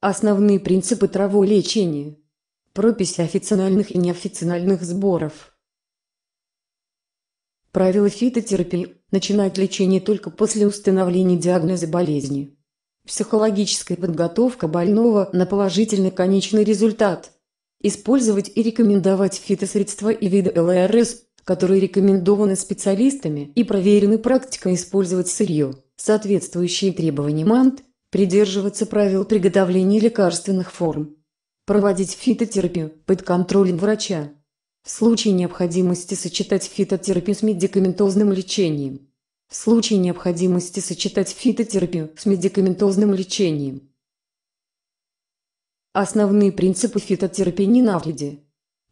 Основные принципы траволечения. Прописи официальных и неофициальных сборов. Правила фитотерапии – начинать лечение только после установления диагноза болезни. Психологическая подготовка больного на положительный конечный результат. Использовать и рекомендовать фитосредства и виды ЛРС, которые рекомендованы специалистами и проверены практикой использовать сырье, соответствующие требованиям МАНТ, придерживаться правил приготовления лекарственных форм, проводить фитотерапию под контролем врача, в случае необходимости сочетать фитотерапию с медикаментозным лечением, в случае необходимости сочетать фитотерапию с медикаментозным лечением. Основные принципы фитотерапии ненавреди.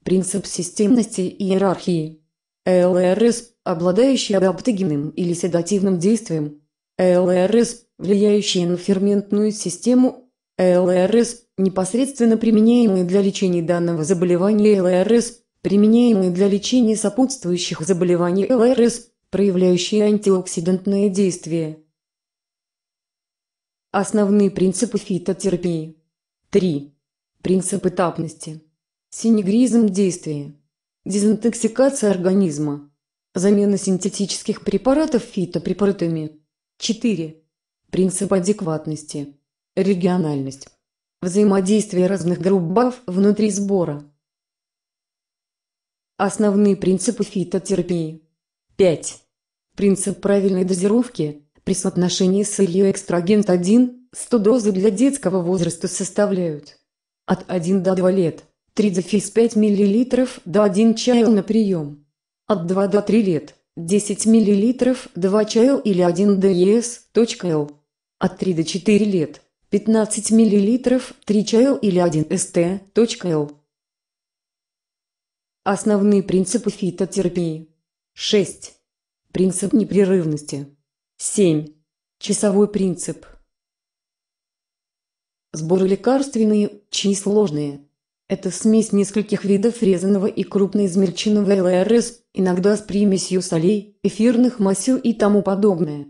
Принцип системности и иерархии. ЛРС, обладающий адаптогенным или седативным действием, ЛРС, влияющие на ферментную систему, ЛРС, непосредственно применяемые для лечения данного заболевания ЛРС, применяемые для лечения сопутствующих заболеваний ЛРС, проявляющие антиоксидантное действие. Основные принципы фитотерапии. 3. Принцип этапности. Синегризм действия. Дезинтоксикация организма. Замена синтетических препаратов фитопрепаратами. 4. Принцип адекватности. Региональность. Взаимодействие разных групп БАФ внутри сбора. Основные принципы фитотерапии. 5. Принцип правильной дозировки при соотношении с солью экстрагент 1 100 дозы для детского возраста составляют от 1 до 2 лет 3 дефис 5 мл до 1 чая на прием, от 2 до 3 лет 10 мл 2 чайл или 1 DES.L. От 3 до 4 лет. 15 мл 3 чайл или 1 ST.L. Основные принципы фитотерапии. 6. Принцип непрерывности. 7. Часовой принцип. Сборы лекарственные, чьи сложные, это смесь нескольких видов резаного и крупноизмельченного ЛРС, иногда с примесью солей, эфирных масел и тому подобное.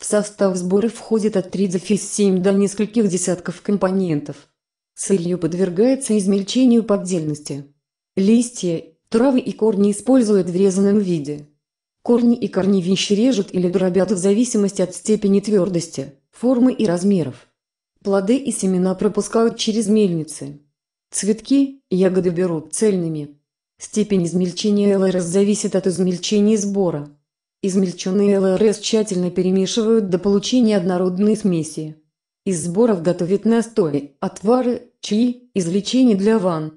В состав сбора входит от 3 дофис 7 до нескольких десятков компонентов. Сырье подвергается измельчению по отдельности. Листья, травы и корни используют в резаном виде. Корни и корневища режут или дробят в зависимости от степени твердости, формы и размеров. Плоды и семена пропускают через мельницы. Цветки, ягоды берут цельными. Степень измельчения ЛРС зависит от измельчения сбора. Измельченные ЛРС тщательно перемешивают до получения однородной смеси. Из сборов готовят настои, отвары, чаи, извлечения для ванн.